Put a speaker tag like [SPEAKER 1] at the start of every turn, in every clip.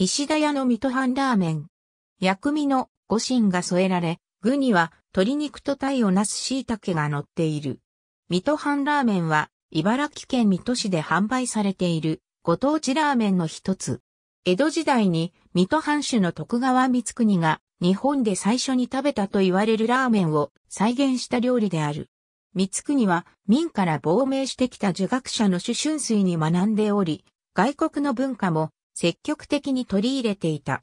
[SPEAKER 1] 石田屋の水戸藩ラーメン。薬味の五神が添えられ、具には鶏肉と鯛をなす椎茸が乗っている。水戸藩ラーメンは、茨城県水戸市で販売されている、ご当地ラーメンの一つ。江戸時代に、水戸藩主の徳川光国が、日本で最初に食べたと言われるラーメンを再現した料理である。光国は、民から亡命してきた儒学者の主春水に学んでおり、外国の文化も積極的に取り入れていた。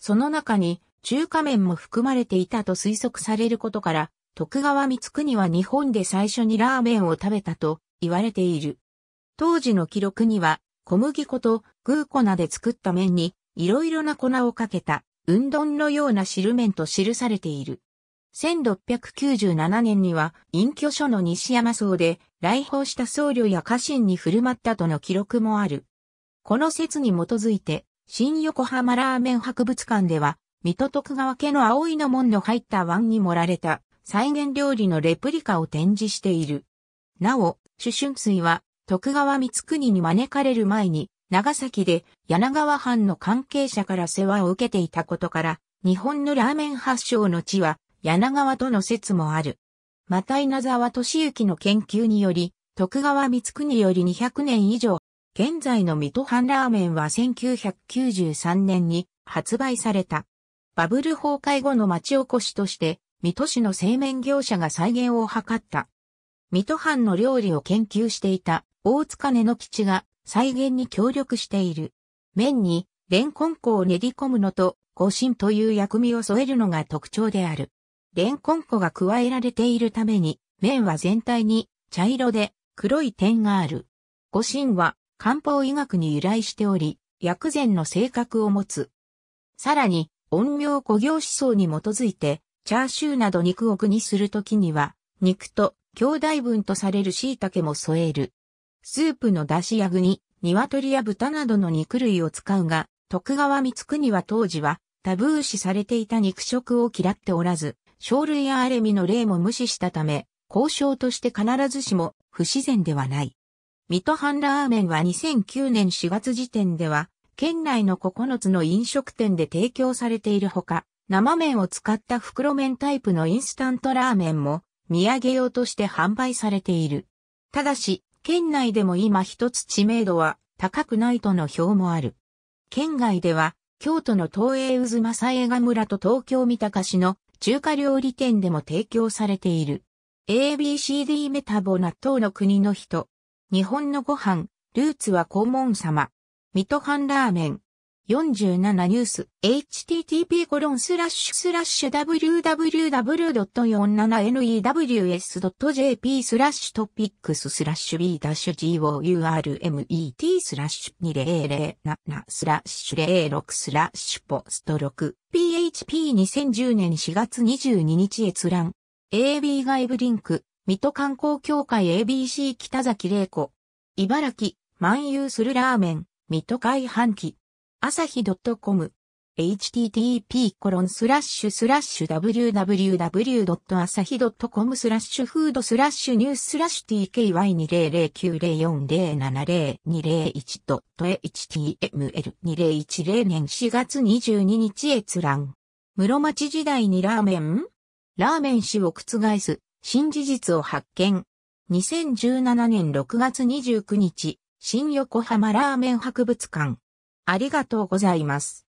[SPEAKER 1] その中に中華麺も含まれていたと推測されることから、徳川光国は日本で最初にラーメンを食べたと言われている。当時の記録には、小麦粉とグー粉で作った麺に、いろいろな粉をかけた、うんどんのような汁麺と記されている。1697年には、隠居所の西山荘で、来訪した僧侶や家臣に振る舞ったとの記録もある。この説に基づいて、新横浜ラーメン博物館では、水戸徳川家の葵の門の入った湾に盛られた再現料理のレプリカを展示している。なお、主春水は徳川光国に招かれる前に、長崎で柳川藩の関係者から世話を受けていたことから、日本のラーメン発祥の地は柳川との説もある。また稲沢敏行の研究により、徳川光国より200年以上現在の水戸藩ラーメンは1993年に発売された。バブル崩壊後の町おこしとして、水戸市の製麺業者が再現を図った。水戸藩の料理を研究していた大塚根の吉が再現に協力している。麺にレンコン粉を練り込むのと五芯という薬味を添えるのが特徴である。レンコン粉が加えられているために麺は全体に茶色で黒い点がある。五芯は漢方医学に由来しており、薬膳の性格を持つ。さらに、音名古行思想に基づいて、チャーシューなど肉を具にするときには、肉と兄弟分とされる椎茸も添える。スープの出汁や具に、鶏や豚などの肉類を使うが、徳川光国は当時は、タブー視されていた肉食を嫌っておらず、生類やアレミの例も無視したため、交渉として必ずしも不自然ではない。水戸半ラーメンは2009年4月時点では、県内の9つの飲食店で提供されているほか、生麺を使った袋麺タイプのインスタントラーメンも、土産用として販売されている。ただし、県内でも今一つ知名度は高くないとの表もある。県外では、京都の東映渦正映画村と東京三鷹市の中華料理店でも提供されている。ABCD メタボ納豆の国の人。日本のご飯、ルーツは黄門様。水戸藩ラーメン。47ニュース http コロンスラッシュスラッシュ www.47news.jp スラッシュトピックススラッシュ b-gourmet スラッシュ2007スラッシュ06スラッシュポスト 6php2010 年4月22日閲覧 AB 外部リンク水戸観光協会 ABC 北崎玲子。茨城、漫遊するラーメン、水戸海半期。朝日 .com。http コロンスラッシュスラッシュ www.asahi.com スラッシュフードスラッシュニューススラッシュ tky200904070201.html2010 年4月22日閲覧。室町時代にラーメンラーメン史を覆す新事実を発見。2017年6月29日、新横浜ラーメン博物館。ありがとうございます。